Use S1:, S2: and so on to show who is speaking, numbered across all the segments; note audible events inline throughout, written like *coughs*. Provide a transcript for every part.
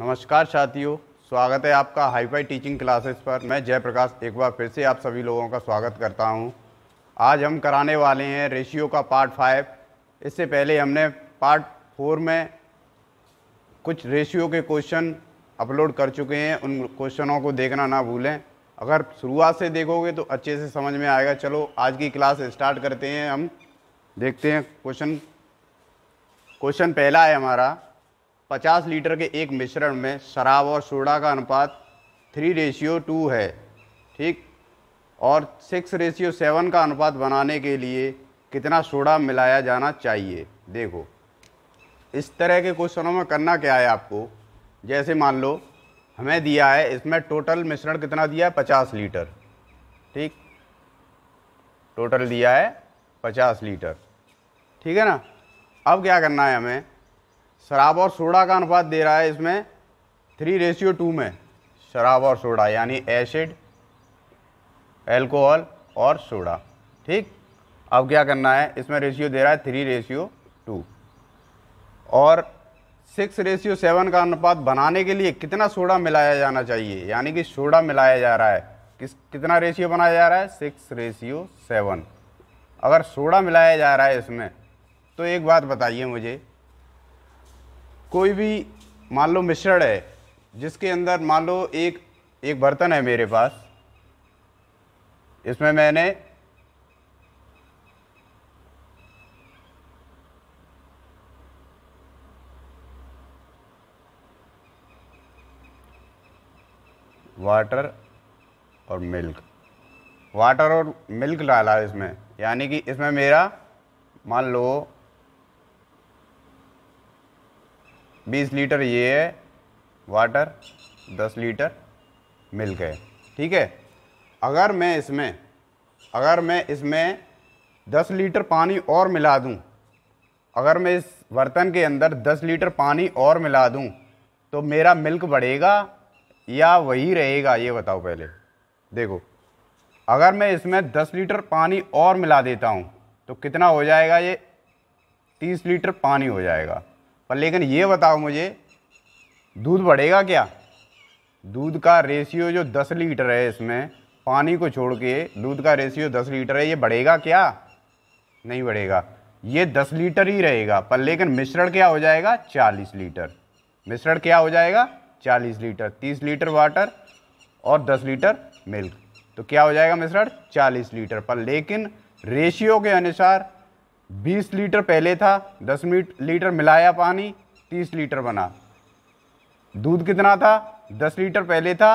S1: नमस्कार साथियों स्वागत है आपका हाईफाई टीचिंग क्लासेस पर मैं जयप्रकाश एक बार फिर से आप सभी लोगों का स्वागत करता हूं। आज हम कराने वाले हैं रेशियो का पार्ट फाइव इससे पहले हमने पार्ट फोर में कुछ रेशियो के क्वेश्चन अपलोड कर चुके हैं उन क्वेश्चनों को देखना ना भूलें अगर शुरुआत से देखोगे तो अच्छे से समझ में आएगा चलो आज की क्लास स्टार्ट करते हैं हम देखते हैं क्वेश्चन क्वेश्चन पहला है हमारा पचास लीटर के एक मिश्रण में शराब और सोडा का अनुपात थ्री रेशियो टू है ठीक और सिक्स रेशियो सेवन का अनुपात बनाने के लिए कितना सोडा मिलाया जाना चाहिए देखो इस तरह के क्वेश्चनों में करना क्या है आपको जैसे मान लो हमें दिया है इसमें टोटल मिश्रण कितना दिया है पचास लीटर ठीक टोटल दिया है पचास लीटर ठीक है ना अब क्या करना है हमें शराब और सोडा का अनुपात दे रहा है इसमें थ्री रेशियो टू में शराब और सोडा यानी एसिड एल्कोहल और सोडा ठीक अब क्या करना है इसमें रेशियो दे रहा है थ्री रेशियो टू और सिक्स रेशियो सेवन का अनुपात बनाने के लिए कितना सोडा मिलाया जाना चाहिए यानी कि सोडा मिलाया जा रहा है किस कितना रेशियो बनाया जा रहा है सिक्स रेशियो सेवन अगर सोडा मिलाया जा रहा है इसमें तो एक बात बताइए मुझे कोई भी मान लो मिश्रण है जिसके अंदर मान लो एक एक बर्तन है मेरे पास इसमें मैंने वाटर और मिल्क वाटर और मिल्क डाला इसमें यानी कि इसमें मेरा मान लो बीस लीटर ये है वाटर दस लीटर मिल्क है ठीक है अगर मैं इसमें अगर मैं इसमें दस लीटर पानी और मिला दूं अगर मैं इस बर्तन के अंदर दस लीटर पानी और मिला दूं तो मेरा मिल्क बढ़ेगा या वही रहेगा ये बताओ पहले देखो अगर मैं इसमें दस लीटर पानी और मिला देता हूँ तो कितना हो जाएगा ये तीस लीटर पानी हो जाएगा पर लेकिन ये बताओ मुझे दूध बढ़ेगा क्या दूध का रेशियो जो दस लीटर है इसमें पानी को छोड़ के दूध का रेशियो दस लीटर है ये बढ़ेगा क्या नहीं बढ़ेगा ये दस लीटर ही रहेगा पर लेकिन मिश्रण क्या हो जाएगा चालीस लीटर मिश्रण क्या हो जाएगा चालीस लीटर तीस लीटर वाटर और दस लीटर मिल्क तो क्या हो जाएगा मिश्रण चालीस लीटर पर लेकिन रेशियो के अनुसार बीस लीटर पहले था दस लीटर मिलाया पानी तीस लीटर बना दूध कितना था दस लीटर पहले था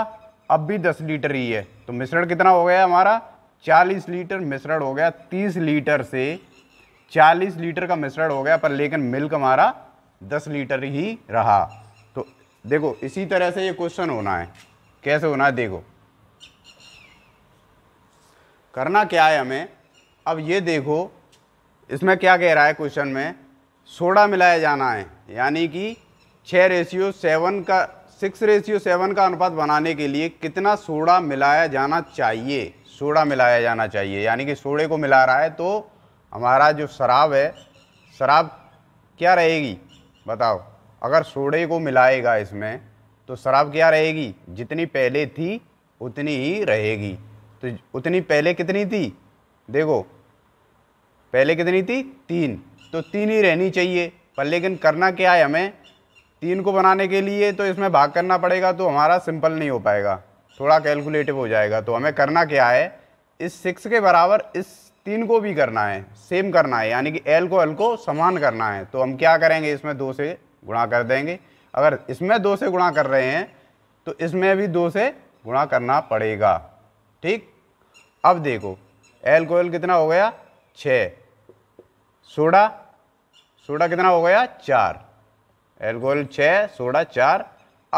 S1: अब भी दस लीटर ही है तो मिश्रण कितना हो गया हमारा चालीस लीटर मिश्रण हो गया तीस लीटर से चालीस लीटर का मिश्रण हो गया पर लेकिन मिल्क हमारा दस लीटर ही रहा तो देखो इसी तरह से ये क्वेश्चन होना है कैसे होना है देखो करना क्या है हमें अब ये देखो इसमें क्या कह रहा है क्वेश्चन में सोडा मिलाया जाना है यानी कि छः रेशियो सेवन का सिक्स रेशियो सेवन का अनुपात बनाने के लिए कितना सोडा मिलाया जाना चाहिए सोडा मिलाया जाना चाहिए यानी कि सोडे को मिला रहा है तो हमारा जो शराब है शराब क्या रहेगी बताओ अगर सोडे को मिलाएगा इसमें तो शराब क्या रहेगी जितनी पहले थी उतनी ही रहेगी तो उतनी पहले कितनी थी देखो पहले कितनी थी तीन तो तीन ही रहनी चाहिए पर लेकिन करना क्या है हमें तीन को बनाने के लिए तो इसमें भाग करना पड़ेगा तो हमारा सिंपल नहीं हो पाएगा थोड़ा कैलकुलेटिव हो जाएगा तो हमें करना क्या है इस सिक्स के बराबर इस तीन को भी करना है सेम करना है यानी कि एल को एल को समान करना है तो हम क्या करेंगे इसमें दो से गुणा कर देंगे अगर इसमें दो से गुणा कर रहे हैं तो इसमें भी दो से गुणा करना पड़ेगा ठीक अब देखो एल को एल कितना हो गया छः सोडा सोडा कितना हो गया चार एल्कोहल छः सोडा चार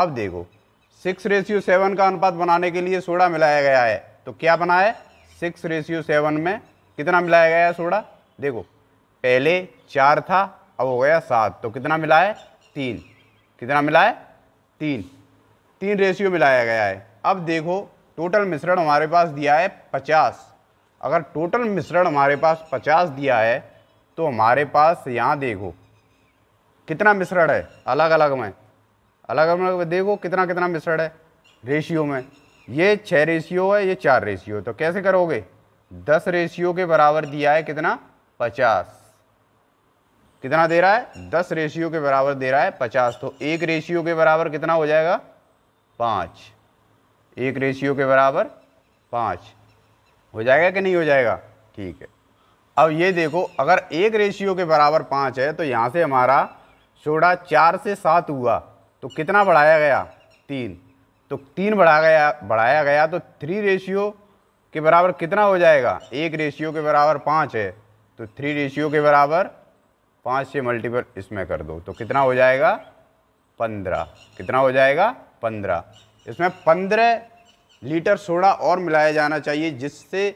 S1: अब देखो सिक्स रेशियो सेवन का अनुपात बनाने के लिए सोडा मिलाया गया है तो क्या बना है सिक्स रेशियो सेवन में कितना मिलाया गया है सोडा देखो पहले चार था अब हो गया सात तो कितना मिला है तीन कितना मिला है तीन तीन रेशियो मिलाया गया है अब देखो टोटल मिश्रण हमारे पास दिया है पचास अगर टोटल मिश्रण हमारे पास पचास दिया है तो हमारे पास यहाँ देखो कितना मिश्रण है अलग अलग में अलग अलग में देखो कितना कितना मिश्रण है रेशियो में ये छः रेशियो है ये चार रेशियो तो कैसे करोगे दस रेशियो के बराबर दिया है कितना पचास कितना दे रहा है दस रेशियो के बराबर दे रहा है पचास तो एक रेशियो के बराबर कितना हो जाएगा पाँच एक रेशियो के बराबर पाँच हो जाएगा कि नहीं हो जाएगा ठीक है अब ये देखो अगर एक रेशियो के बराबर पाँच है तो यहाँ से हमारा सोडा चार से सात हुआ तो कितना बढ़ाया गया तीन तो तीन बढ़ा गया बढ़ाया गया तो थ्री रेशियो के बराबर कितना हो जाएगा एक रेशियो के बराबर पाँच है तो थ्री रेशियो के बराबर पाँच से मल्टीपल इसमें कर दो तो कितना हो जाएगा पंद्रह कितना हो जाएगा पंद्रह इसमें पंद्रह लीटर सोडा और मिलाया जाना चाहिए जिससे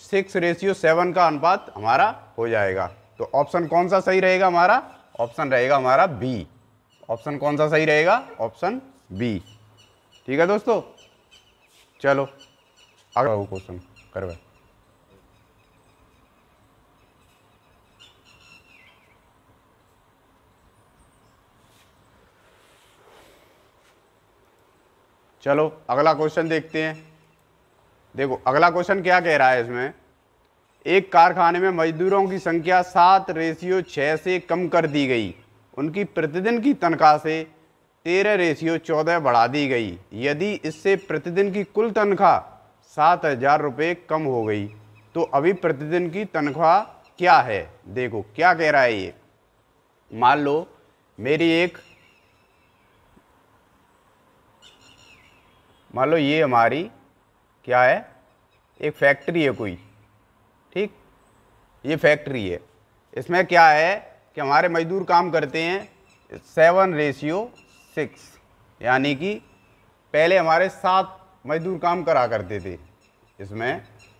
S1: सिक्स रेशियो सेवन का अनुपात हमारा हो जाएगा तो ऑप्शन कौन सा सही रहेगा हमारा ऑप्शन रहेगा हमारा बी ऑप्शन कौन सा सही रहेगा ऑप्शन बी ठीक है दोस्तों चलो अगला क्वेश्चन करवा चलो अगला क्वेश्चन देखते हैं देखो अगला क्वेश्चन क्या कह रहा है इसमें एक कारखाने में मजदूरों की संख्या सात रेशियो छः से कम कर दी गई उनकी प्रतिदिन की तनख्वाह से तेरह रेशियो चौदह बढ़ा दी गई यदि इससे प्रतिदिन की कुल तनख्वाह सात हज़ार रुपये कम हो गई तो अभी प्रतिदिन की तनख्वाह क्या है देखो क्या कह रहा है ये मान लो मेरी एक मान लो ये हमारी क्या है एक फैक्ट्री है कोई ठीक ये फैक्ट्री है इसमें क्या है कि हमारे मजदूर काम करते हैं सेवन रेशियो सिक्स यानी कि पहले हमारे सात मजदूर काम करा करते थे इसमें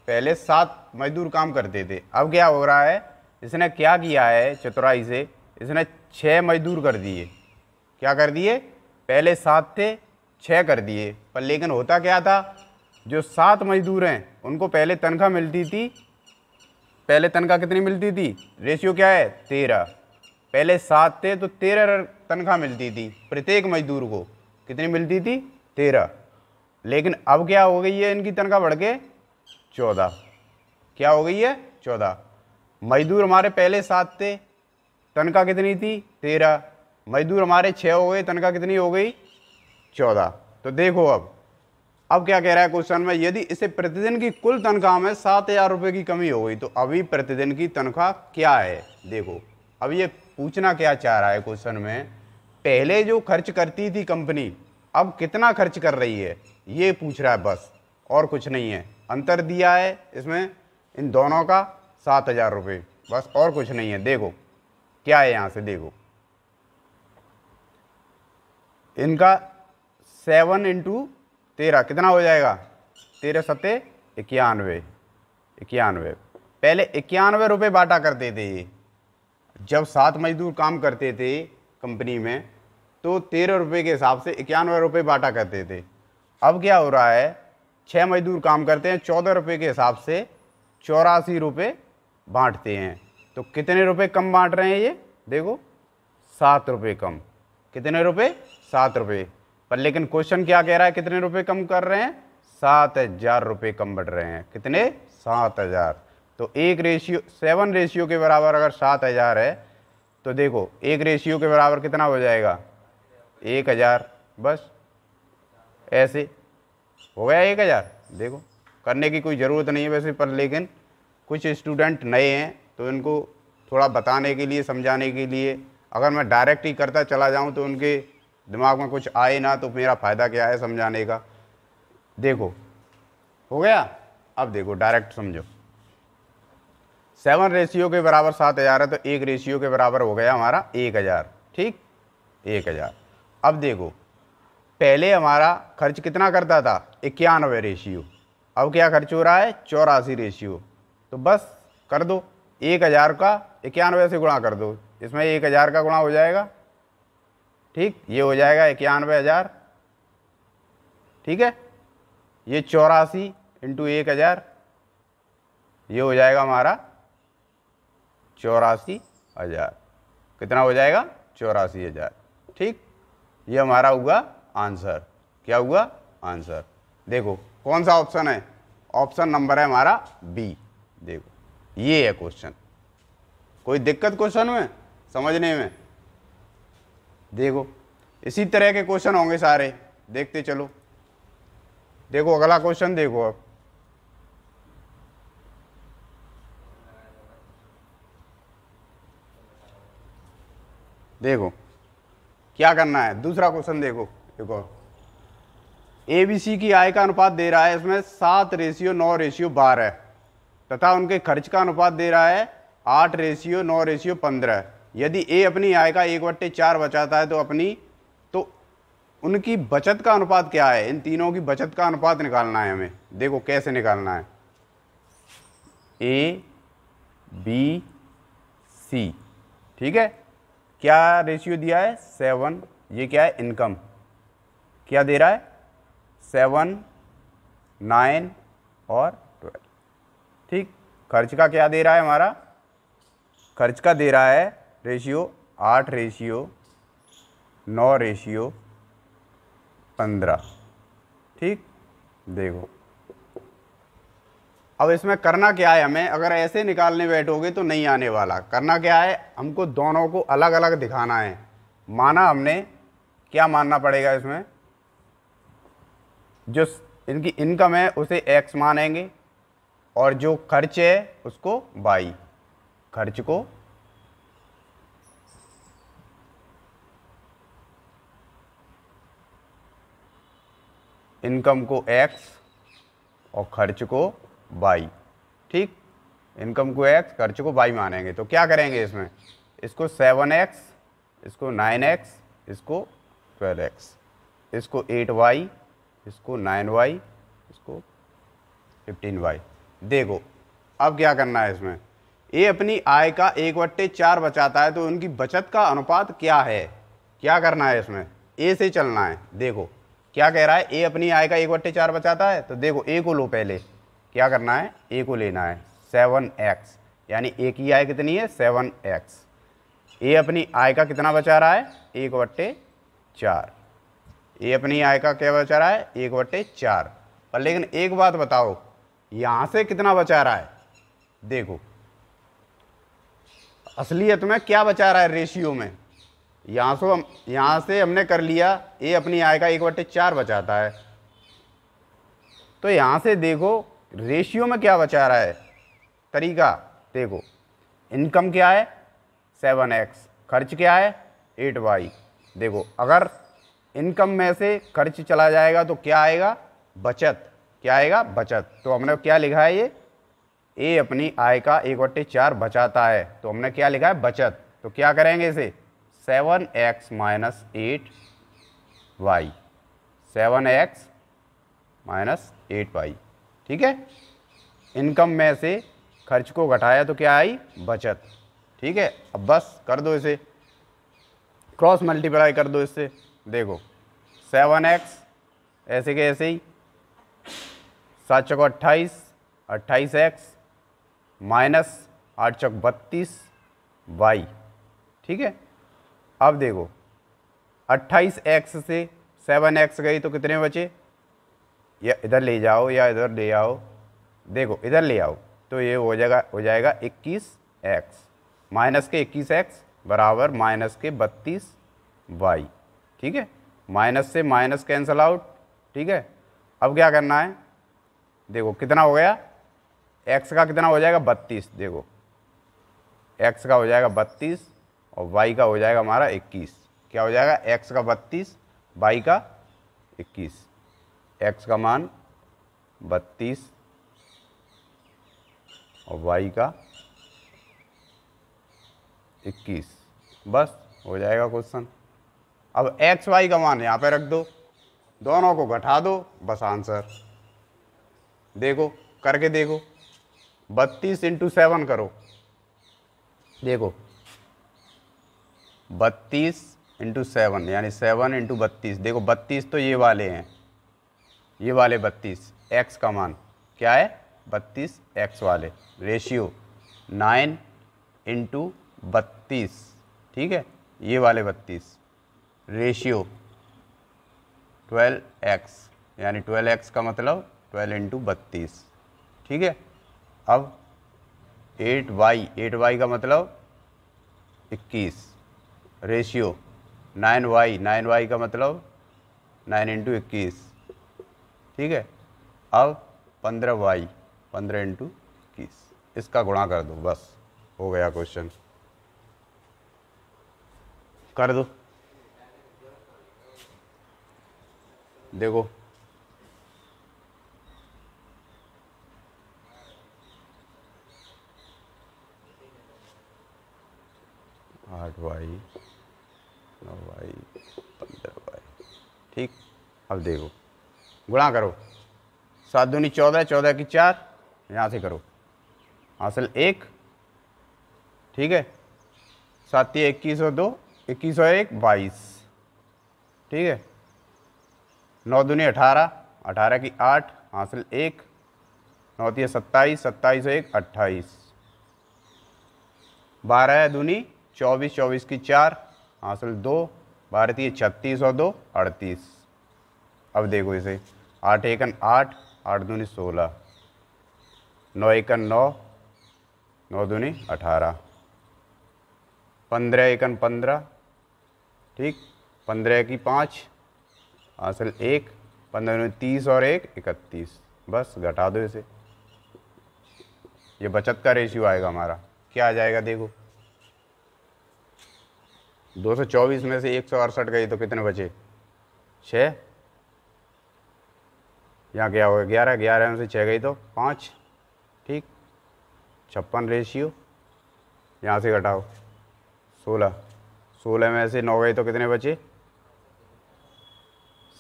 S1: पहले सात मजदूर काम करते थे अब क्या हो रहा है इसने क्या किया है चतुराई से इसने छः मजदूर कर दिए क्या कर दिए पहले सात थे छः कर दिए पर लेकिन होता क्या था जो सात मजदूर हैं उनको पहले तनख्वाह मिलती थी पहले तनख्वाह कितनी मिलती थी रेशियो क्या है तेरह पहले सात थे तो तेरह तनख्वाह मिलती थी प्रत्येक मजदूर को कितनी मिलती थी तेरह लेकिन अब क्या हो गई है इनकी तनख्वाह बढ़ के चौदह क्या हो गई है चौदह मजदूर हमारे पहले सात थे तनख्वाह कितनी थी तेरह मजदूर हमारे छः हो गए तनख्वाह कितनी हो गई चौदह तो देखो अब अब क्या कह रहा है क्वेश्चन में यदि इसे प्रतिदिन की कुल तनख्वाह में सात हज़ार रुपये की कमी हो गई तो अभी प्रतिदिन की तनख्वाह क्या है देखो अब ये पूछना क्या चाह रहा है क्वेश्चन में पहले जो खर्च करती थी कंपनी अब कितना खर्च कर रही है ये पूछ रहा है बस और कुछ नहीं है अंतर दिया है इसमें इन दोनों का सात हज़ार रुपये बस और कुछ नहीं है देखो क्या है यहाँ से देखो इनका सेवन इंटू तेरह कितना हो जाएगा तेरह सत्ते इक्यानवे इक्यानवे पहले इक्यानवे रुपये बांटा करते थे ये जब सात मजदूर काम करते थे कंपनी में तो तेरह रुपये के हिसाब से इक्यानवे रुपये बांटा करते थे अब क्या हो रहा है छः मजदूर काम करते हैं चौदह रुपये के हिसाब से चौरासी रुपये बांटते हैं तो कितने रुपये कम बांट रहे हैं ये देखो सात रुपये कम कितने रुपये सात रुपये पर लेकिन क्वेश्चन क्या कह रहा है कितने रुपए कम कर रहे हैं सात हजार रुपये कम बढ़ रहे हैं कितने सात हजार तो एक रेशियो सेवन रेशियो के बराबर अगर सात हजार है तो देखो एक रेशियो के बराबर कितना हो जाएगा एक हजार बस ऐसे हो गया एक हजार देखो करने की कोई ज़रूरत नहीं है वैसे पर लेकिन कुछ स्टूडेंट नए हैं तो इनको थोड़ा बताने के लिए समझाने के लिए अगर मैं डायरेक्ट ही करता चला जाऊं तो उनके दिमाग में कुछ आए ना तो मेरा फ़ायदा क्या है समझाने का देखो हो गया अब देखो डायरेक्ट समझो सेवन रेशियो के बराबर सात हज़ार है तो एक रेशियो के बराबर हो गया हमारा एक हज़ार ठीक एक हज़ार अब देखो पहले हमारा खर्च कितना करता था इक्यानवे रेशियो अब क्या खर्च हो रहा है चौरासी रेशियो तो बस कर दो एक हज़ार का इक्यानवे से गुणा कर दो इसमें एक हज़ार का गुणा हो जाएगा ठीक ये हो जाएगा इक्यानवे हज़ार ठीक है ये चौरासी इंटू एक हज़ार ये हो जाएगा हमारा चौरासी हज़ार कितना हो जाएगा चौरासी हज़ार ठीक ये हमारा हुआ आंसर क्या हुआ आंसर देखो कौन सा ऑप्शन है ऑप्शन नंबर है हमारा बी देखो ये है क्वेश्चन कोई दिक्कत क्वेश्चन में समझने में देखो इसी तरह के क्वेश्चन होंगे सारे देखते चलो देखो अगला क्वेश्चन देखो अब देखो क्या करना है दूसरा क्वेश्चन देखो एक और ए बी सी की आय का अनुपात दे रहा है इसमें सात रेशियो नौ रेशियो बारह तथा उनके खर्च का अनुपात दे रहा है आठ रेशियो नौ रेशियो पंद्रह यदि ए अपनी आय का एक बट्टे चार बचाता है तो अपनी तो उनकी बचत का अनुपात क्या है इन तीनों की बचत का अनुपात निकालना है हमें देखो कैसे निकालना है ए बी सी ठीक है क्या रेशियो दिया है सेवन ये क्या है इनकम क्या दे रहा है सेवन नाइन और ट्वेल्व ठीक खर्च का क्या दे रहा है हमारा खर्च का दे रहा है रेशियो आठ रेशियो नौ रेशियो पंद्रह ठीक देखो अब इसमें करना क्या है हमें अगर ऐसे निकालने बैठोगे तो नहीं आने वाला करना क्या है हमको दोनों को अलग अलग दिखाना है माना हमने क्या मानना पड़ेगा इसमें जो इनकी इनकम है उसे एक्स मानेंगे और जो खर्च है उसको बाई खर्च को इनकम को एक्स और खर्च को बाई ठीक इनकम को एक्स खर्च को बाई मानेंगे तो क्या करेंगे इसमें इसको सेवन एक्स इसको नाइन एक्स इसको ट्वेल्व एक्स इसको एट वाई इसको नाइन वाई इसको फिफ्टीन वाई देखो अब क्या करना है इसमें ये अपनी आय का एक बट्टे चार बचाता है तो उनकी बचत का अनुपात क्या है क्या करना है इसमें ए से चलना है देखो क्या कह रहा है ए अपनी आय का एक बट्टे चार बचाता है तो देखो ए को लो पहले क्या करना है ए को लेना है सेवन एक्स यानी ए की आय कितनी है सेवन एक्स ए अपनी आय का कितना बचा रहा है एक बट्टे चार ए अपनी आय का क्या बचा रहा है एक बट्टे चार पर लेकिन एक बात बताओ यहाँ से कितना बचा रहा है देखो असलियत में क्या बचा रहा है रेशियो में यहाँ से हम यहाँ से हमने कर लिया ये अपनी आय का एक बटे चार बचाता है तो यहाँ से देखो रेशियो में क्या बचा रहा है तरीका देखो इनकम क्या है सेवन एक्स खर्च क्या है एट वाई देखो अगर इनकम में से खर्च चला जाएगा तो क्या आएगा बचत क्या आएगा बचत तो हमने क्या लिखा है ये ए अपनी आय का एक बटे चार बचाता है तो हमने क्या लिखा है बचत तो क्या करेंगे इसे seven X minus eight Y seven X minus eight Y ठीक है इनकम में से खर्च को घटाया तो क्या आई बचत ठीक है अब बस कर दो इसे क्रॉस मल्टीप्लाई कर दो इससे देखो सेवन एक्स ऐसे के ऐसे ही सात चौक अट्ठाईस अट्ठाईस एक्स माइनस आठ चौक बत्तीस वाई ठीक है अब देखो 28x से 7x गई तो कितने बचे या इधर ले जाओ या इधर ले आओ देखो इधर ले आओ तो ये हो जाएगा हो जाएगा 21x माइनस के 21x बराबर माइनस के 32y ठीक है माइनस से माइनस कैंसल आउट ठीक है अब क्या करना है देखो कितना हो गया x का कितना हो जाएगा 32 देखो x का हो जाएगा बत्तीस और वाई का हो जाएगा हमारा इक्कीस क्या हो जाएगा एक्स का बत्तीस वाई का इक्कीस एक्स का मान बत्तीस और वाई का इक्कीस बस हो जाएगा क्वेश्चन अब एक्स वाई का मान यहाँ पे रख दो दोनों को घटा दो बस आंसर देखो करके देखो बत्तीस इंटू सेवन करो देखो बत्तीस इंटू सेवन यानी सेवन इंटू बत्तीस देखो बत्तीस तो ये वाले हैं ये वाले बत्तीस एक्स का मान क्या है बत्तीस एक्स वाले रेशियो नाइन इंटू बत्तीस ठीक है ये वाले बत्तीस रेशियो ट्वेल्व एक्स यानी ट्वेल्व एक्स का मतलब ट्वेल्व इंटू बत्तीस ठीक है अब एट वाई एट वाई का मतलब इक्कीस ratio nine Y nine Y का मतलब नाइन इंटू इक्कीस ठीक है अब पंद्रह वाई पंद्रह इंटू इक्कीस इसका गुणा कर दो बस हो गया क्वेश्चन कर दो देखो आठ वाई नौ वाई पंद्रह वाई ठीक अब देखो गुणा करो सात दूनी चौदह चौदह की चार यहाँ से करो हासिल एक ठीक है सात इक्कीस सौ दो इक्कीस सौ एक बाईस ठीक है नौ दूनी अठारह अठारह की आठ हासिल एक नौती तीय सत्ताईस सत्ताईस एक अट्ठाईस बारह दूनी चौबीस चौबीस की चार हासिल दो भारतीय छत्तीस और दो अड़तीस अब देखो इसे आठ एकन आठ आठ दूनी सोलह नौ एकन नौ नौ दूनी अठारह पंद्रह एकन पंद्रह ठीक पंद्रह की पाँच हासिल एक पंद्रह दूनी तीस और एक इकतीस बस घटा दो इसे ये बचत का रेशियो आएगा हमारा क्या आ जाएगा देखो 224 में से एक सौ अड़सठ गई तो कितने बचे छः यहाँ क्या गया ग्यारह ग्यारह में से छः गई तो पाँच ठीक छप्पन रेशियो यहाँ से घटाओ सोलह सोलह में से नौ गई तो कितने बचे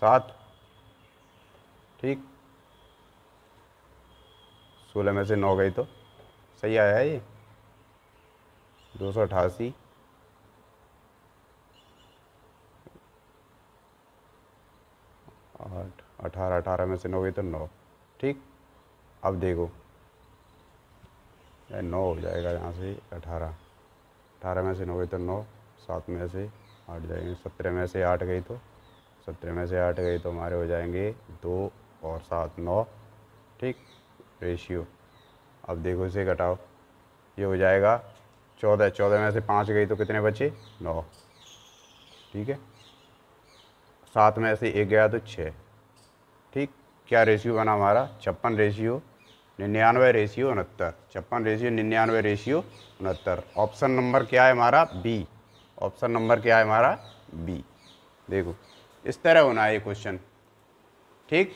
S1: सात ठीक सोलह में से नौ गई तो सही आया ये दो सौ अठासी अठारह अठारह में से नौ तो नौ ठीक अब देखो नौ हो जाएगा यहाँ से अठारह अठारह में से नौ तो नौ सात में से आठ जाएंगे सत्रह में से आठ गई तो सत्रह में से आठ गई तो हमारे हो जाएंगे दो और सात नौ ठीक रेशियो अब देखो इसे घटाओ ये हो जाएगा चौदह चौदह में से पाँच गई तो कितने बचे नौ ठीक है सात में से एक गया तो छः क्या रेशियो बना हमारा छप्पन रेशियो निन्यानवे रेशियो उनहत्तर छप्पन रेशियो निन्यानवे रेशियो उनहत्तर ऑप्शन नंबर क्या है हमारा बी ऑप्शन नंबर क्या है हमारा बी देखो इस तरह होना है ये क्वेश्चन ठीक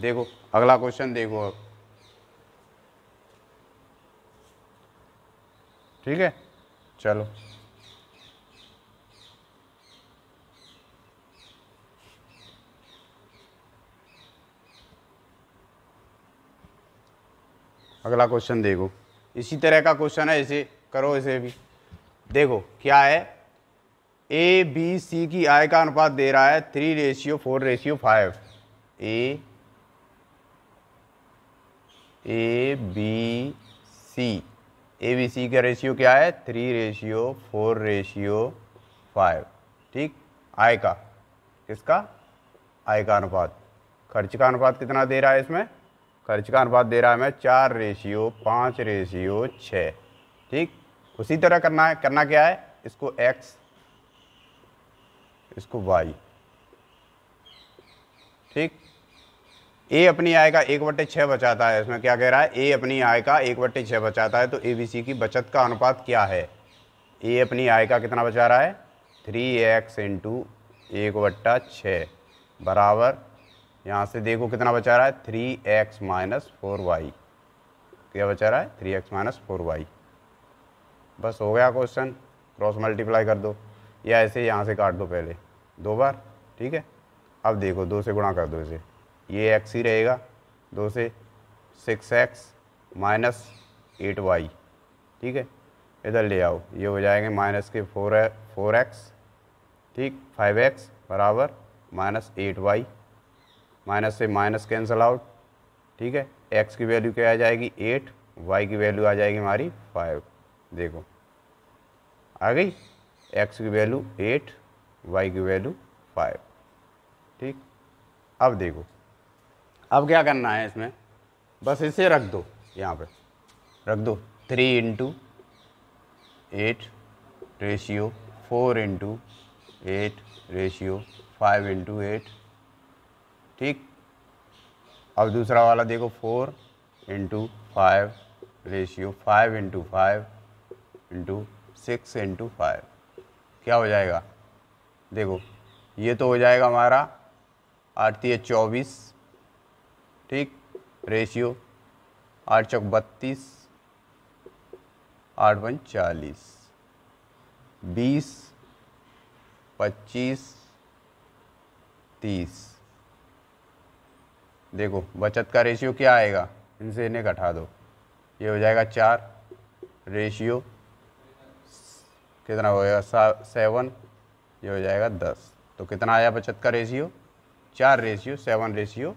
S1: देखो अगला क्वेश्चन देखो अब ठीक है चलो अगला क्वेश्चन देखो इसी तरह का क्वेश्चन है इसे करो इसे भी देखो क्या है ए बी सी की आय का अनुपात दे रहा है three ratio four ratio five A A B C A B C का रेशियो क्या है three ratio four ratio five ठीक आय का किसका आय का अनुपात खर्च का अनुपात कितना दे रहा है इसमें खर्च का अनुपात दे रहा है मैं चार रेशियो पाँच रेशियो छः ठीक उसी तरह करना है करना क्या है इसको x इसको y ठीक ए अपनी आय का एक बट्टे छः बचाता है इसमें क्या कह रहा है ए अपनी आय का एक बट्टे छः बचाता है तो ए बी सी की बचत का अनुपात क्या है ए अपनी आय का कितना बचा रहा है थ्री एक्स इंटू एक बट्टा छः बराबर यहाँ से देखो कितना बचा रहा है three X minus four Y क्या बचा रहा है three X minus four Y बस हो गया क्वेश्चन क्रॉस मल्टीप्लाई कर दो या ऐसे यहाँ से काट दो पहले दो बार ठीक है अब देखो दो से गुणा कर दो इसे ये एक्स ही रहेगा दो से six X minus eight Y ठीक है इधर ले आओ ये हो जाएंगे माइनस के फोर फोर एक्स ठीक फाइव एक्स बराबर माइनस एट वाई माइनस से माइनस कैंसल आउट ठीक है एक्स की वैल्यू क्या आ जाएगी एट वाई की वैल्यू आ जाएगी हमारी फाइव देखो आ गई एक्स की वैल्यू एट वाई की वैल्यू फाइव ठीक अब देखो अब क्या करना है इसमें बस इसे रख दो यहाँ पे रख दो three into eight ratio four into eight ratio five into eight ठीक अब दूसरा वाला देखो four into five ratio five into five into six into five क्या हो जाएगा देखो ये तो हो जाएगा हमारा आठती है चौबीस ठीक रेशियो आठ चौक बत्तीस आठ पन चालीस बीस पच्चीस तीस देखो बचत का रेशियो क्या आएगा इनसे इन्हें घटा दो ये हो जाएगा चार रेशियो कितना होएगा सेवन ये हो जाएगा दस तो कितना आया बचत का रेशियो चार रेशियो सेवन रेशियो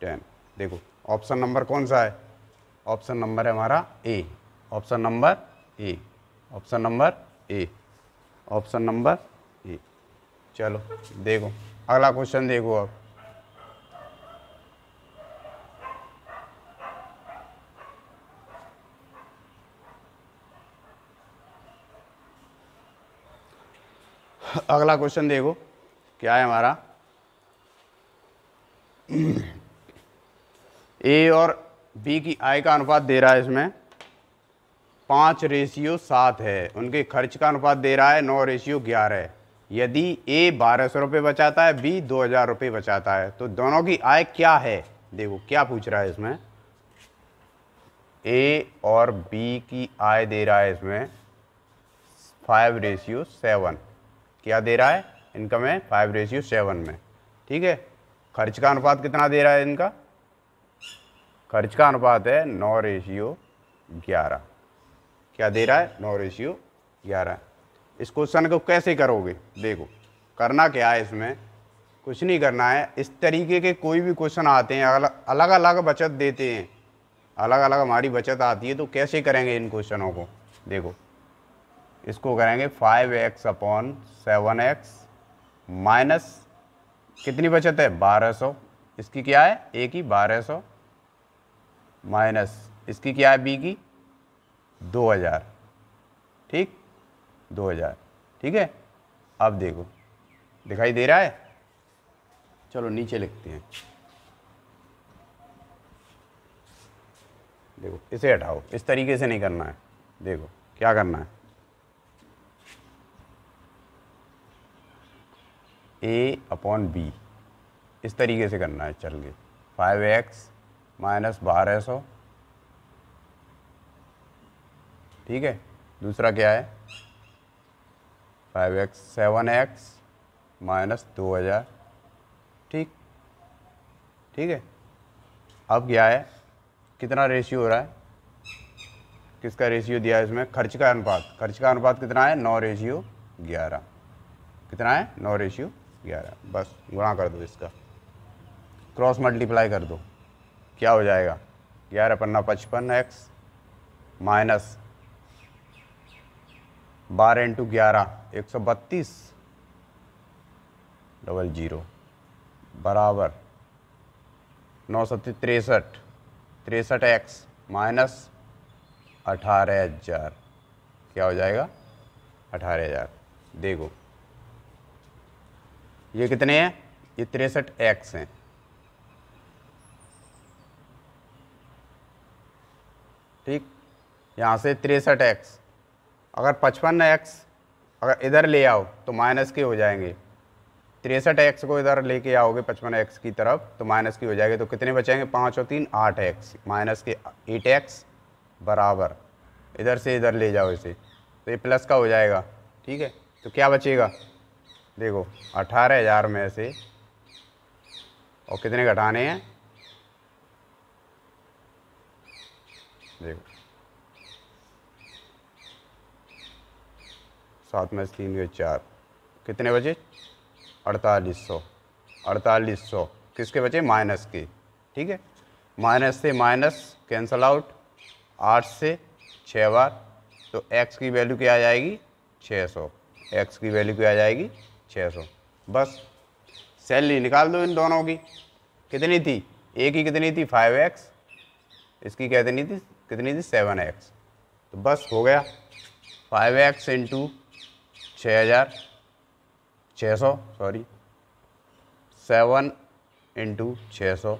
S1: टेन देखो ऑप्शन नंबर कौन सा है ऑप्शन नंबर है हमारा A option number A option number A option number A चलो देखो अगला क्वेश्चन देखो अब अगला क्वेश्चन देखो क्या है हमारा ए *clears throat* और बी की आय का अनुपात दे रहा है इसमें पाँच रेशियो सात है उनके खर्च का अनुपात दे रहा है नौ रेशियो ग्यारह यदि ए बारह सौ रुपये बचाता है बी दो हज़ार रुपये बचाता है तो दोनों की आय क्या है देखो क्या पूछ रहा है इसमें ए और बी की आय दे रहा है इसमें फाइव रेशियो सेवन क्या दे रहा है इनकम है फाइव रेशियो सेवन में ठीक है खर्च का अनुपात कितना दे रहा है इनका खर्च का अनुपात है नौ रेशियो ग्यारह क्या दे रहा है नौ रेशियो ग्यारह इस क्वेश्चन को कैसे करोगे देखो करना क्या है इसमें कुछ नहीं करना है इस तरीके के कोई भी क्वेश्चन आते हैं अलग अलग अलग बचत देते हैं अलग अलग हमारी बचत आती है तो कैसे करेंगे इन क्वेश्चनों को देखो इसको करेंगे five X upon seven X minus कितनी बचत है बारह सौ इसकी क्या है ए की बारह सौ माइनस इसकी क्या है बी की दो हज़ार ठीक दो हज़ार ठीक है अब देखो दिखाई दे रहा है चलो नीचे लिखते हैं देखो इसे हटाओ इस तरीके से नहीं करना है देखो क्या करना है ए अपॉन बी इस तरीके से करना है चल के फाइव एक्स माइनस बारह सौ ठीक है दूसरा क्या है five X seven X minus दो हज़ार ठीक ठीक है अब क्या है कितना रेशियो हो रहा है किसका रेशियो दिया है इसमें खर्च का अनुपात खर्च का अनुपात कितना है नौ रेशियो ग्यारह कितना है नौ रेशियो ग्यारह बस गुणा कर दो इसका क्रॉस मल्टीप्लाई कर दो क्या हो जाएगा ग्यारह पन्ना पचपन एक्स माइनस बारह इंटू ग्यारह एक सौ बत्तीस डबल जीरो बराबर नौ सौ तिरसठ तिरसठ एक्स माइनस अठारह हज़ार क्या हो जाएगा अठारह हज़ार देखो ये कितने हैं ये तिरसठ एक्स हैं ठीक यहाँ से तिरसठ एक्स अगर पचपन एक्स अगर इधर ले आओ तो माइनस के हो जाएंगे तिरसठ एक्स को इधर लेके आओगे पचपन एक्स की तरफ तो माइनस की हो जाएगी तो कितने बचेंगे पाँच और तीन आठ एक्स माइनस के एट एक्स बराबर इधर से इधर ले जाओ इसे तो ये प्लस का हो जाएगा ठीक है तो क्या बचेगा देखो अठारह हज़ार में से और कितने घटाने हैं देखो सात में से तीन के चार कितने बचे अड़तालीस सौ अड़तालीस सौ किसके बचे माइनस के ठीक है माइनस से माइनस कैंसल आउट आठ से छः बार तो एक्स की वैल्यू क्या आ जाएगी छः सौ एक्स की वैल्यू क्या आ जाएगी छः सौ बस सैलरी निकाल दो इन दोनों की कितनी थी एक ही कितनी थी फाइव एक्स इसकी कितनी थी कितनी थी सेवन एक्स तो बस हो गया फाइव एक्स इंटू छः हज़ार छः सौ सॉरी सेवन इंटू छः सौ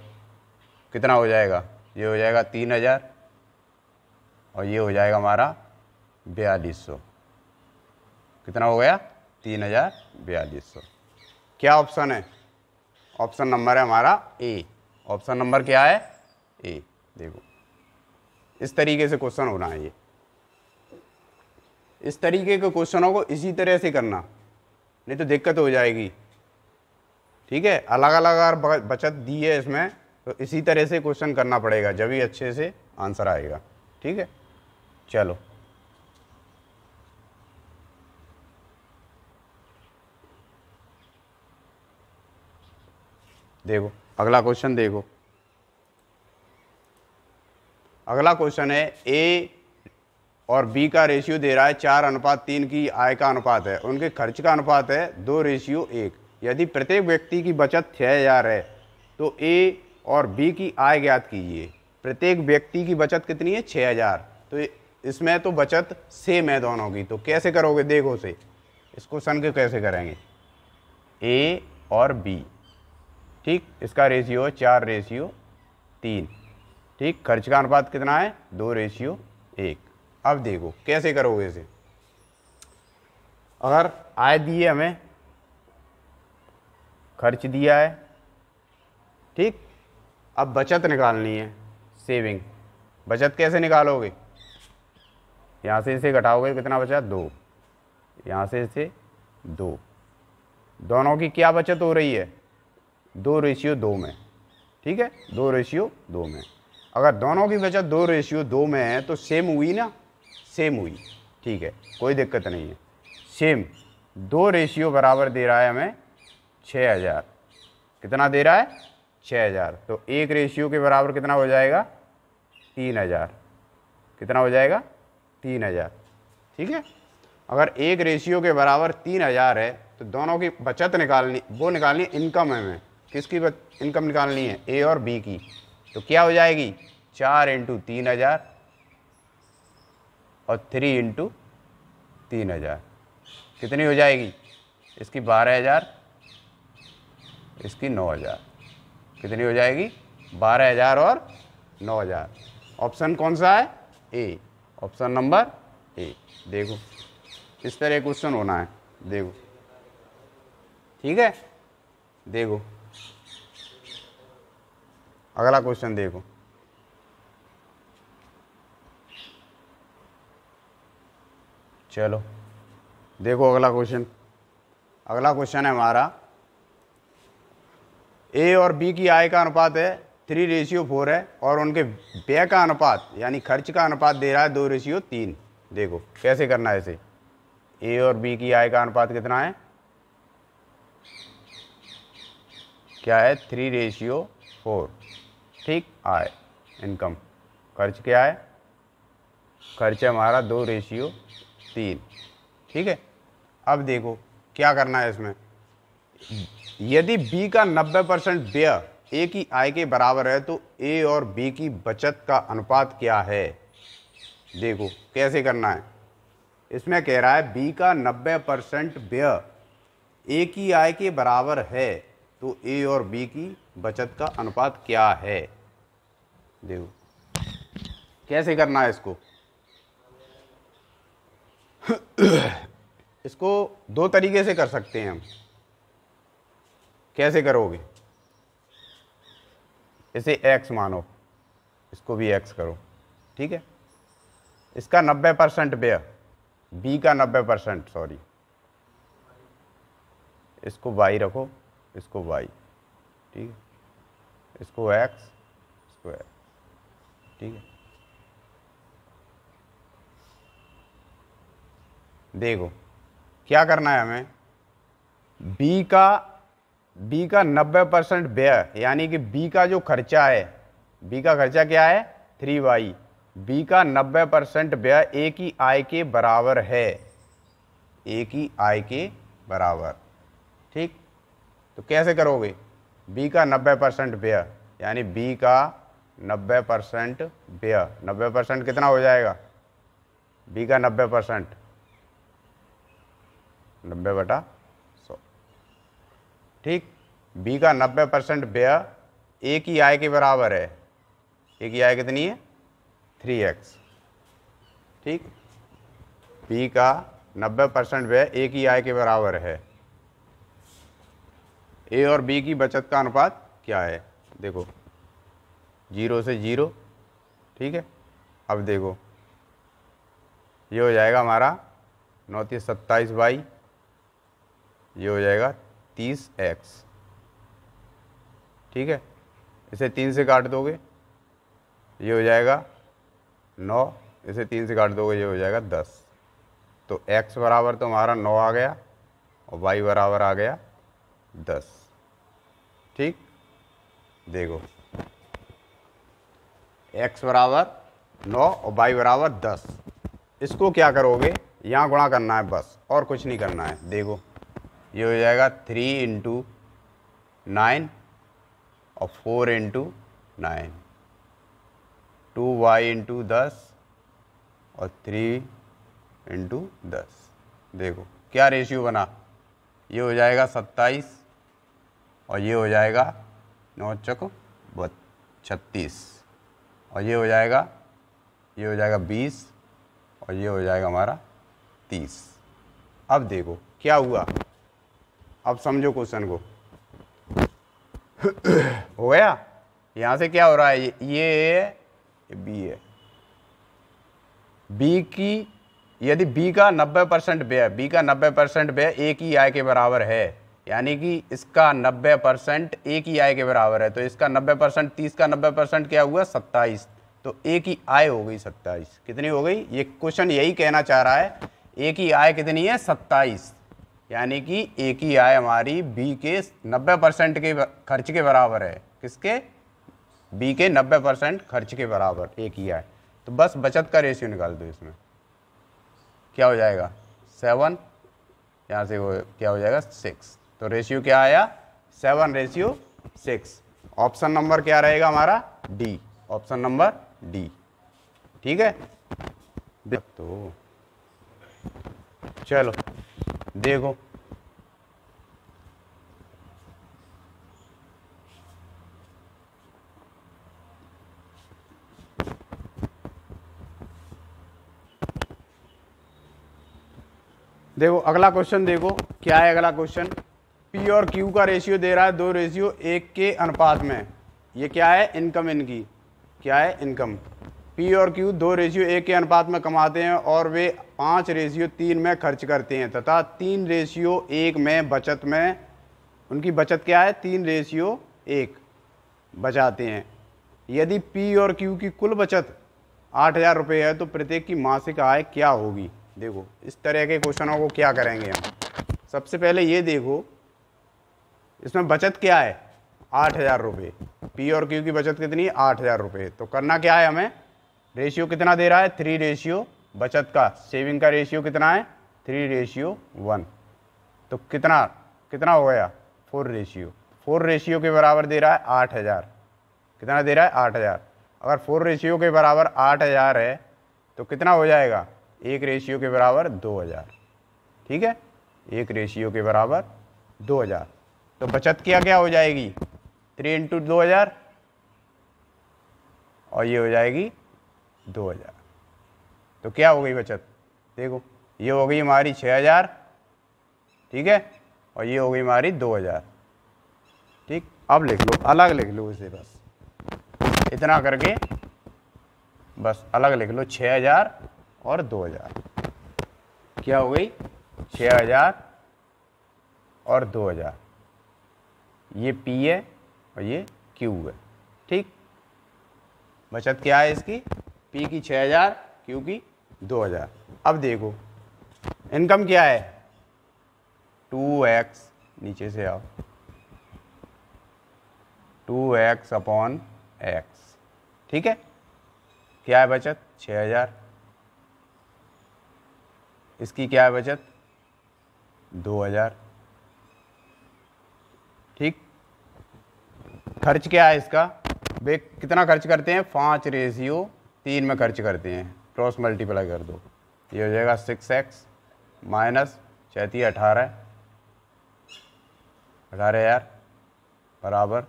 S1: कितना हो जाएगा ये हो जाएगा तीन हज़ार और ये हो जाएगा हमारा बयालीस सौ कितना हो गया तीन हज़ार बयालीस सौ क्या ऑप्शन है ऑप्शन नंबर है हमारा ए ऑप्शन नंबर क्या है ए देखो इस तरीके से क्वेश्चन होना है ये इस तरीके के क्वेश्चनों को इसी तरह से करना नहीं तो दिक्कत हो जाएगी ठीक है अलग अलग अगर बचत दी है इसमें तो इसी तरह से क्वेश्चन करना पड़ेगा जब ही अच्छे से आंसर आएगा ठीक है चलो देखो अगला क्वेश्चन देखो अगला क्वेश्चन है ए और बी का रेशियो दे रहा है चार अनुपात तीन की आय का अनुपात है उनके खर्च का अनुपात है दो रेशियो एक यदि प्रत्येक व्यक्ति की बचत छः हज़ार है तो ए और बी की आय ज्ञात कीजिए प्रत्येक व्यक्ति की बचत कितनी है छः हज़ार तो इसमें तो बचत सेम है दोनों की तो कैसे करोगे देखो से इस क्वेश्चन के कैसे करेंगे ए और बी ठीक इसका रेशियो है चार रेशियो तीन ठीक खर्च का अनुपात कितना है दो रेशियो एक अब देखो कैसे करोगे इसे अगर आय दी है हमें खर्च दिया है ठीक अब बचत निकालनी है सेविंग बचत कैसे निकालोगे यहाँ से इसे घटाओगे कितना बचा दो यहाँ से इसे दो दोनों की क्या बचत हो रही है दो रेशियो दो में ठीक है दो रेशियो दो में अगर दोनों की बचत दो रेशियो दो में है तो सेम हुई ना सेम हुई ठीक है कोई दिक्कत नहीं है सेम दो रेशियो बराबर दे रहा है हमें छः हज़ार कितना दे रहा है छः हज़ार तो एक रेशियो के बराबर कितना हो जाएगा तीन हज़ार कितना हो जाएगा तीन हज़ार ठीक है अगर एक रेशियो के बराबर तीन हज़ार है तो दोनों की बचत निकालनी वो निकालनी इनकम है हमें किसकी इनकम निकालनी है ए और बी की तो क्या हो जाएगी चार इंटू तीन हज़ार और थ्री इंटू तीन हज़ार कितनी हो जाएगी इसकी बारह हज़ार इसकी नौ हज़ार कितनी हो जाएगी बारह हज़ार और नौ हज़ार ऑप्शन कौन सा है ए ऑप्शन नंबर ए देखो इस तरह क्वेश्चन होना है देखो ठीक है देखो अगला क्वेश्चन देखो चलो देखो अगला क्वेश्चन अगला क्वेश्चन है हमारा ए और बी की आय का अनुपात है थ्री रेशियो फोर है और उनके व्यय का अनुपात यानी खर्च का अनुपात दे रहा है दो रेशियो तीन देखो कैसे करना है इसे ए और बी की आय का अनुपात कितना है क्या है थ्री रेशियो फोर ठीक आय इनकम खर्च क्या है खर्च हमारा दो रेशियो तीन ठीक है अब देखो क्या करना है इसमें यदि बी का 90 परसेंट व्यय ए की आय के बराबर है तो ए और बी की बचत का अनुपात क्या है देखो कैसे करना है इसमें कह रहा है बी का 90 परसेंट व्यय ए की आय के बराबर है तो ए और बी की बचत का अनुपात क्या है देखो कैसे करना है इसको *coughs* इसको दो तरीके से कर सकते हैं हम कैसे करोगे इसे x मानो इसको भी x करो ठीक है इसका 90 परसेंट बेयर b का 90 परसेंट सॉरी इसको y रखो इसको y ठीक है इसको x इसको x ठीक है देखो क्या करना है हमें बी का बी का 90 परसेंट व्यय यानी कि बी का जो खर्चा है बी का खर्चा क्या है थ्री वाई बी का 90 परसेंट व्यय ए की आय के बराबर है ए की आय के बराबर ठीक तो कैसे करोगे बी का 90 परसेंट व्यय यानी बी का नब्बे परसेंट बियर नब्बे परसेंट कितना हो जाएगा बी का नब्बे परसेंट नब्बे बटा सौ ठीक बी का नब्बे परसेंट व्यय ए की आय के बराबर है ए की आय कितनी है थ्री एक्स ठीक बी का नब्बे परसेंट व्यय ए की आय के बराबर है ए और बी की बचत का अनुपात क्या है देखो जीरो से ज़ीरो ठीक है अब देखो ये हो जाएगा हमारा नौ तीस सत्ताईस बाई ये हो जाएगा तीस एक्स ठीक है इसे तीन से काट दोगे ये हो जाएगा नौ इसे तीन से काट दोगे ये हो जाएगा दस तो x बराबर तो हमारा नौ आ गया और y बराबर आ गया दस ठीक देखो एक्स बराबर नौ और वाई बराबर दस इसको क्या करोगे यहाँ गुणा करना है बस और कुछ नहीं करना है देखो ये हो जाएगा थ्री इंटू नाइन और four into nine two Y into दस और थ्री इंटू दस देखो क्या रेशियो बना ये हो जाएगा सत्ताईस और ये हो जाएगा नौ चको छत्तीस और ये हो जाएगा ये हो जाएगा बीस और ये हो जाएगा हमारा तीस अब देखो क्या हुआ अब समझो क्वेश्चन को *coughs* हो गया यहाँ से क्या हो रहा है ये ये बी है बी की यदि बी का 90 परसेंट बे बी का 90 परसेंट बे एक ही आय के बराबर है यानी कि इसका 90 परसेंट एक ही आय के बराबर है तो इसका 90 परसेंट तीस का 90 परसेंट क्या हुआ सत्ताईस तो एक ही आय हो गई सत्ताईस कितनी हो गई ये क्वेश्चन यही कहना चाह रहा है एक ही आय कितनी है सत्ताईस यानी कि एक ही आय हमारी बी के 90 परसेंट के खर्च के बराबर है किसके बी के 90 परसेंट खर्च के बराबर एक ही आय तो बस बचत का रेशियो निकाल दो इसमें क्या हो जाएगा सेवन यहाँ से वो क्या हो जाएगा सिक्स तो रेशियो क्या आया seven ratio six option number क्या रहेगा हमारा डी ऑप्शन नंबर डी ठीक है तो चलो देखो देखो अगला क्वेश्चन देखो क्या है अगला क्वेश्चन पी और क्यू का रेशियो दे रहा है दो रेशियो एक के अनुपात में ये क्या है इनकम इनकी क्या है इनकम पी और क्यू दो रेशियो एक के अनुपात में कमाते हैं और वे पाँच रेशियो तीन में खर्च करते हैं तथा तीन रेशियो एक में बचत में उनकी बचत क्या है तीन रेशियो एक बचाते हैं यदि पी और क्यू की कुल बचत आठ हज़ार रुपये है तो प्रत्येक की मासिक आय क्या होगी देखो इस तरह के क्वेश्चनों को क्या करेंगे हम सबसे पहले ये देखो इसमें बचत क्या है आठ हज़ार रुपये पी और क्यू की बचत कितनी है आठ हज़ार रुपये तो करना क्या है हमें रेशियो कितना दे रहा है थ्री रेशियो बचत का सेविंग का रेशियो कितना है थ्री रेशियो वन तो कितना कितना हो गया फोर रेशियो फोर रेशियो के बराबर दे रहा है आठ हज़ार कितना दे रहा है आठ हज़ार अगर फोर रेशियो के बराबर आठ हज़ार है तो कितना हो जाएगा एक रेशियो के बराबर दो हज़ार ठीक है एक रेशियो के बराबर दो हज़ार तो बचत क्या क्या हो जाएगी थ्री इंटू दो हज़ार और ये हो जाएगी दो हज़ार तो क्या हो गई बचत देखो ये हो गई हमारी छः हज़ार ठीक है और ये हो गई हमारी दो हज़ार ठीक अब लिख लो अलग लिख लो इसे बस इतना करके बस अलग लिख लो छः हज़ार और दो हज़ार क्या हो गई छः हज़ार और दो हज़ार ये P है और ये Q है ठीक बचत क्या है इसकी P की 6000 क्यू की 2000 अब देखो इनकम क्या है 2x नीचे से आओ 2x अपॉन एक्स ठीक है क्या है बचत 6000 इसकी क्या है बचत 2000 खर्च क्या है इसका बे कितना खर्च करते हैं पाँच रेजियो तीन में खर्च करते हैं क्रॉस मल्टीप्लाई कर दो ये हो जाएगा सिक्स एक्स माइनस चैती अठारह अठारह हजार बराबर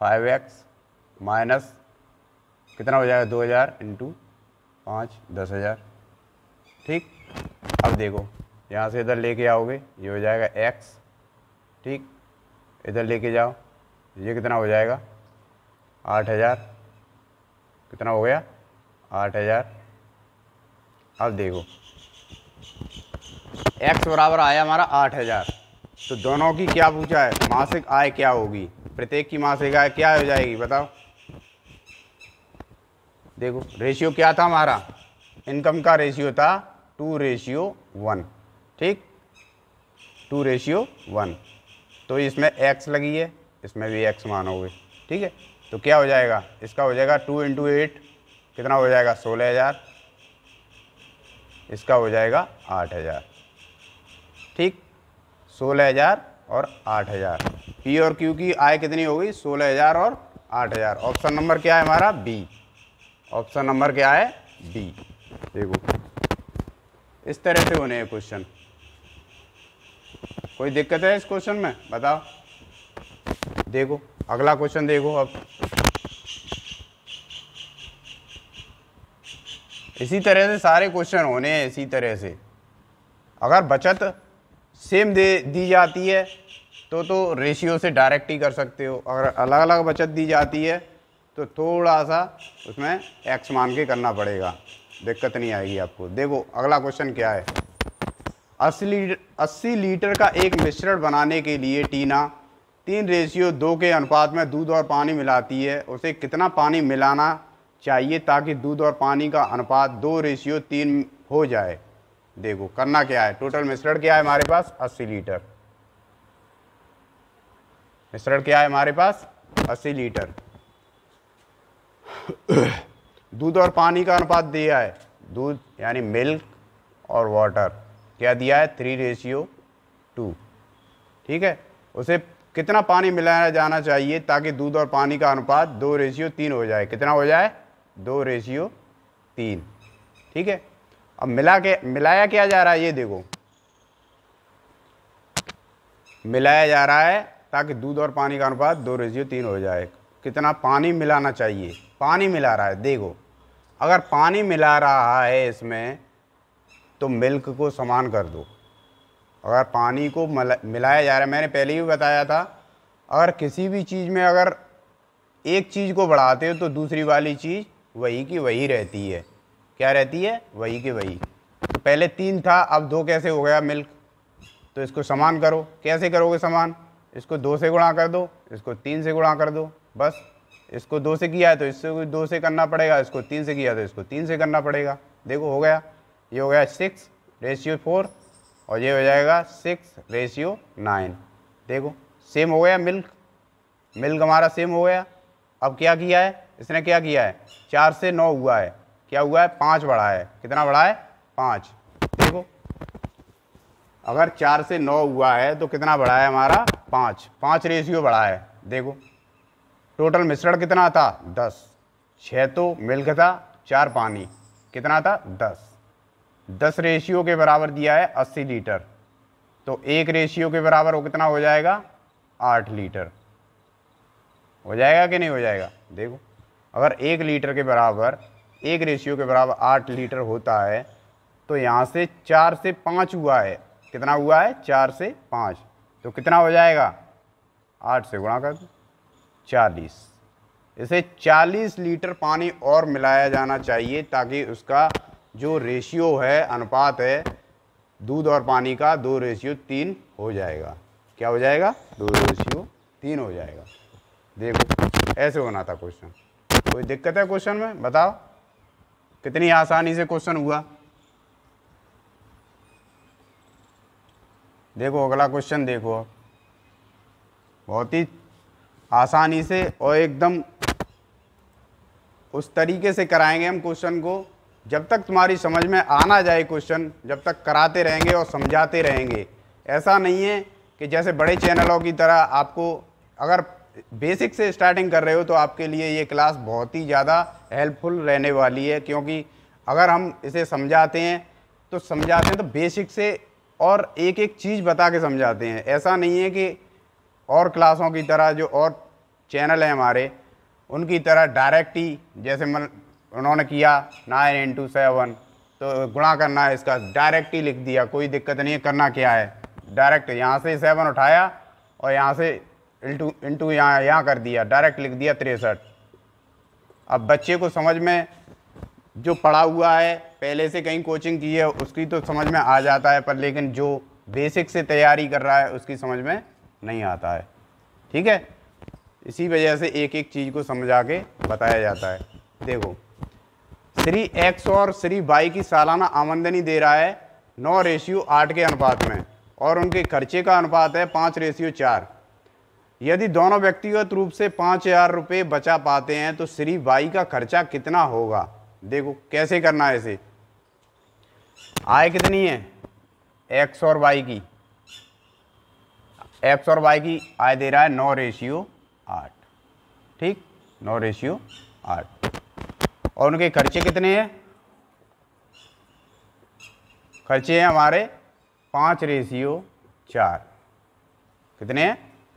S1: फाइव एक्स माइनस कितना हो जाएगा दो हज़ार इंटू पाँच दस हज़ार ठीक अब देखो यहाँ से इधर लेके आओगे ये हो जाएगा एक्स ठीक इधर लेके जाओ ये कितना हो जाएगा आठ हज़ार कितना हो गया आठ हज़ार अब देखो एक्स बराबर आया हमारा आठ हज़ार तो दोनों की क्या पूछा है मासिक आय क्या होगी प्रत्येक की मासिक आय क्या हो जाएगी बताओ देखो रेशियो क्या था हमारा इनकम का रेशियो था टू रेशियो वन ठीक टू रेशियो वन तो इसमें एक्स लगी है इसमें भी एक्स मानोगे ठीक है तो क्या हो जाएगा इसका हो जाएगा टू इंटू एट कितना हो जाएगा सोलह हज़ार इसका हो जाएगा आठ हज़ार ठीक सोलह हज़ार और आठ हज़ार पी और क्यू की आय कितनी हो गई सोलह हज़ार और आठ हज़ार ऑप्शन नंबर क्या है हमारा बी ऑप्शन नंबर क्या है बी देखो इस तरह से होने हैं क्वेश्चन कोई दिक्कत है इस क्वेश्चन में बताओ देखो अगला क्वेश्चन देखो अब इसी तरह से सारे क्वेश्चन होने हैं इसी तरह से अगर बचत सेम दे दी जाती है तो तो रेशियो से डायरेक्ट ही कर सकते हो अगर अलग अलग बचत दी जाती है तो थोड़ा सा उसमें एक्स मान के करना पड़ेगा दिक्कत नहीं आएगी आपको देखो अगला क्वेश्चन क्या है अस्सी लीटर अस्सी लीटर का एक मिश्रण बनाने के लिए टीना तीन रेशियो दो के अनुपात में दूध और पानी मिलाती है उसे कितना पानी मिलाना चाहिए ताकि दूध और पानी का अनुपात दो रेशियो तीन हो जाए देखो करना क्या है टोटल मिश्रण क्या है हमारे पास अस्सी लीटर मिश्रण क्या है हमारे पास अस्सी लीटर दूध और पानी का अनुपात दिया है दूध यानी मिल्क और वाटर क्या दिया है थ्री रेशियो टू ठीक है उसे कितना पानी मिलाया जाना चाहिए ताकि दूध और पानी का अनुपात दो रेशियो तीन हो जाए कितना हो जाए दो रेशियो तीन ठीक है अब मिला के मिलाया क्या जा रहा है ये देखो मिलाया जा रहा है ताकि दूध और पानी का अनुपात दो रेशियो तीन हो जाए कितना पानी मिलाना चाहिए पानी मिला रहा है देखो अगर पानी मिला रहा है इसमें तो मिल्क को समान कर दो अगर पानी को मिलाया जा रहा है मैंने पहले ही बताया था अगर किसी भी चीज़ में अगर एक चीज़ को बढ़ाते हो तो दूसरी वाली चीज़ वही की वही रहती है क्या रहती है वही की वही तो पहले तीन था अब दो कैसे हो गया मिल्क तो इसको समान करो कैसे करोगे समान इसको दो से गुणा कर दो इसको तीन से गुणा कर दो बस इसको दो से किया है तो इससे दो से करना पड़ेगा इसको तीन से किया तो इसको तीन से करना पड़ेगा देखो हो गया ये हो गया सिक्स रेशियो फोर और ये हो जाएगा सिक्स रेशियो नाइन देखो सेम हो गया मिल्क मिल्क हमारा सेम हो गया अब क्या किया है इसने क्या किया है चार से नौ हुआ है क्या हुआ है पाँच बढ़ा है कितना बढ़ा है पाँच देखो अगर चार से नौ हुआ है तो कितना बढ़ा है हमारा पाँच पाँच रेशियो बढ़ा है देखो टोटल मिश्रण कितना था दस छः तो मिल्क था चार पानी कितना था दस दस रेशियो के बराबर दिया है अस्सी लीटर तो एक रेशियो के बराबर वो कितना हो जाएगा आठ लीटर हो जाएगा कि नहीं हो जाएगा देखो अगर एक लीटर के बराबर एक रेशियो के बराबर आठ लीटर होता है तो यहाँ से चार से पाँच हुआ है कितना हुआ है चार से पाँच तो कितना हो जाएगा आठ से गुणा कर चालीस इसे चालीस लीटर पानी और मिलाया जाना चाहिए ताकि उसका जो रेशियो है अनुपात है दूध और पानी का दो रेशियो तीन हो जाएगा क्या हो जाएगा दो रेशियो तीन हो जाएगा देखो ऐसे होना था क्वेश्चन कोई दिक्कत है क्वेश्चन में बताओ कितनी आसानी से क्वेश्चन हुआ देखो अगला क्वेश्चन देखो बहुत ही आसानी से और एकदम उस तरीके से कराएंगे हम क्वेश्चन को जब तक तुम्हारी समझ में आना जाए क्वेश्चन जब तक कराते रहेंगे और समझाते रहेंगे ऐसा नहीं है कि जैसे बड़े चैनलों की तरह आपको अगर बेसिक से स्टार्टिंग कर रहे हो तो आपके लिए ये क्लास बहुत ही ज़्यादा हेल्पफुल रहने वाली है क्योंकि अगर हम इसे समझाते हैं तो समझाते हैं तो बेसिक से और एक एक चीज़ बता के समझाते हैं ऐसा नहीं है कि और क्लासों की तरह जो और चैनल हैं हमारे उनकी तरह डायरेक्ट ही जैसे मन उन्होंने किया नाइन इंटू सेवन तो गुणा करना है इसका डायरेक्ट ही लिख दिया कोई दिक्कत नहीं है करना क्या है डायरेक्ट यहाँ से सेवन उठाया और यहाँ से इंटू इंटू यहाँ यहाँ कर दिया डायरेक्ट लिख दिया तिरसठ अब बच्चे को समझ में जो पढ़ा हुआ है पहले से कहीं कोचिंग की है उसकी तो समझ में आ जाता है पर लेकिन जो बेसिक से तैयारी कर रहा है उसकी समझ में नहीं आता है ठीक है इसी वजह से एक एक चीज़ को समझा के बताया जाता है देखो श्री एक्स और श्री वाई की सालाना आमदनी दे रहा है नौ रेशियो आठ के अनुपात में और उनके खर्चे का अनुपात है पाँच रेशियो चार यदि दोनों व्यक्तिगत रूप से पाँच हजार रुपये बचा पाते हैं तो श्री वाई का खर्चा कितना होगा देखो कैसे करना है इसे आय कितनी है एक्स और वाई की एक्स और वाई की आय दे रहा है नौ रेशियो आठ ठीक नौ रेशियो आठ और उनके खर्चे कितने हैं खर्चे हैं हमारे पाँच रेशियो चार कितने हैं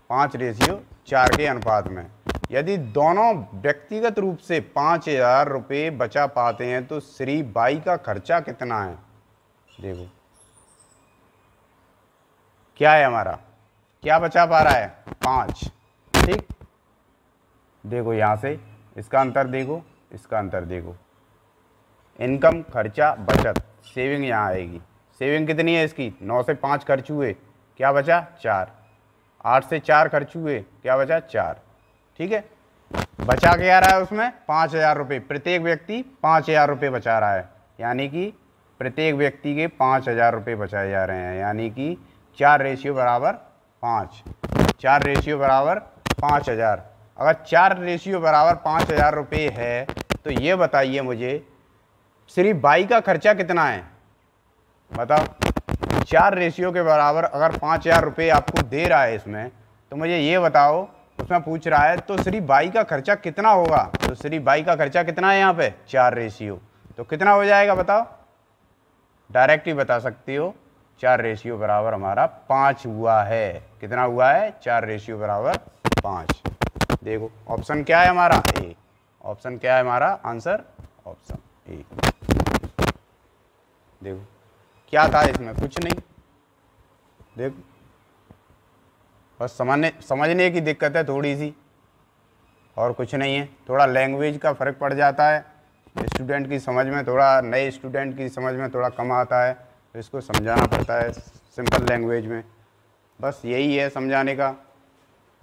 S1: पाँच रेशियो चार के अनुपात में यदि दोनों व्यक्तिगत रूप से पाँच हजार रुपये बचा पाते हैं तो श्री बाई का खर्चा कितना है देखो क्या है हमारा क्या बचा पा रहा है पाँच ठीक देखो यहाँ से इसका अंतर देखो इसका अंतर देखो इनकम खर्चा बचत सेविंग यहाँ आएगी सेविंग कितनी है इसकी नौ से पाँच खर्च हुए क्या बचा चार आठ से चार खर्च हुए क्या बचा चार ठीक है बचा के आ रहा है उसमें पाँच हज़ार रुपये प्रत्येक व्यक्ति पाँच हज़ार रुपये बचा रहा है यानी कि प्रत्येक व्यक्ति के पाँच हज़ार रुपये बचाए जा रहे हैं यानी कि चार रेशियो बराबर पाँच चार रेशियो बराबर पाँच हज़ार अगर चार रेशियो बराबर पाँच हज़ार रुपये है तो ये बताइए मुझे सिर्फ बाई का खर्चा कितना है बताओ चार रेशियो के बराबर अगर पाँच हज़ार रुपये आपको दे रहा है इसमें तो मुझे ये बताओ उसमें पूछ रहा है तो सिर्फ बाई का खर्चा कितना होगा तो सिर्फ बाई का खर्चा कितना है यहाँ पे चार रेशियो तो कितना हो जाएगा बताओ डायरेक्ट ही बता सकती हो चार रेशियो बराबर हमारा पाँच हुआ है कितना हुआ है चार रेशियो बराबर पाँच देखो ऑप्शन क्या है हमारा ए ऑप्शन क्या है हमारा आंसर ऑप्शन ए देखो क्या था इसमें कुछ नहीं देख बस समझने समझने की दिक्कत है थोड़ी सी और कुछ नहीं है थोड़ा लैंग्वेज का फ़र्क पड़ जाता है स्टूडेंट की समझ में थोड़ा नए स्टूडेंट की समझ में थोड़ा कम आता है तो इसको समझाना पड़ता है सिंपल लैंग्वेज में बस यही है समझाने का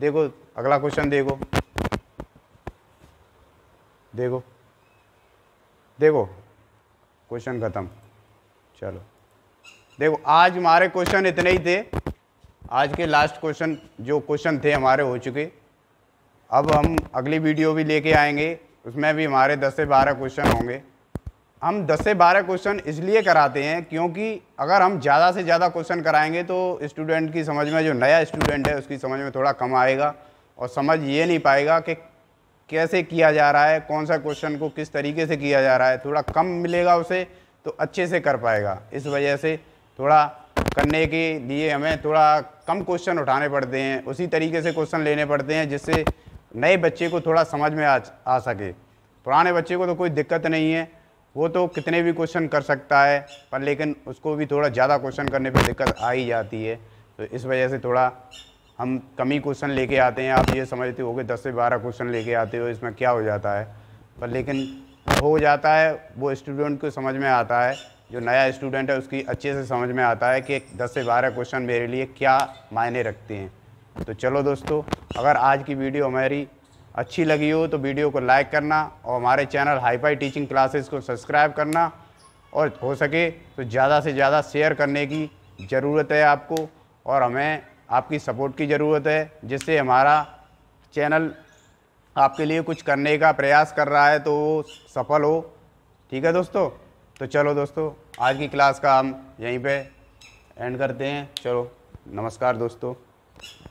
S1: देखो अगला क्वेश्चन देखो देखो देखो क्वेश्चन ख़त्म चलो देखो आज हमारे क्वेश्चन इतने ही थे आज के लास्ट क्वेश्चन जो क्वेश्चन थे हमारे हो चुके अब हम अगली वीडियो भी लेके आएंगे उसमें भी हमारे 10 से 12 क्वेश्चन होंगे हम 10 से 12 क्वेश्चन इसलिए कराते हैं क्योंकि अगर हम ज़्यादा से ज़्यादा क्वेश्चन कराएंगे तो स्टूडेंट की समझ में जो नया स्टूडेंट है उसकी समझ में थोड़ा कम आएगा और समझ ये नहीं पाएगा कि कैसे किया जा रहा है कौन सा क्वेश्चन को किस तरीके से किया जा रहा है थोड़ा कम मिलेगा उसे तो अच्छे से कर पाएगा इस वजह से थोड़ा करने के लिए हमें थोड़ा कम क्वेश्चन उठाने पड़ते हैं उसी तरीके से क्वेश्चन लेने पड़ते हैं जिससे नए बच्चे को थोड़ा समझ में आ आ सके पुराने बच्चे को तो कोई दिक्कत नहीं है वो तो कितने भी क्वेश्चन कर सकता है पर लेकिन उसको भी थोड़ा ज़्यादा क्वेश्चन करने पर दिक्कत आ ही जाती है तो इस वजह से थोड़ा हम कमी क्वेश्चन लेके आते हैं आप ये समझते हो कि दस से बारह क्वेश्चन लेके आते हो इसमें क्या हो जाता है पर लेकिन हो जाता है वो स्टूडेंट को समझ में आता है जो नया स्टूडेंट है उसकी अच्छे से समझ में आता है कि दस से बारह क्वेश्चन मेरे लिए क्या मायने रखते हैं तो चलो दोस्तों अगर आज की वीडियो हमारी अच्छी लगी हो तो वीडियो को लाइक करना और हमारे चैनल हाईफाई टीचिंग क्लासेस को सब्सक्राइब करना और हो सके तो ज़्यादा से ज़्यादा शेयर करने की ज़रूरत है आपको और हमें आपकी सपोर्ट की ज़रूरत है जिससे हमारा चैनल आपके लिए कुछ करने का प्रयास कर रहा है तो वो सफल हो ठीक है दोस्तों तो चलो दोस्तों आज की क्लास का हम यहीं पे एंड करते हैं चलो नमस्कार दोस्तों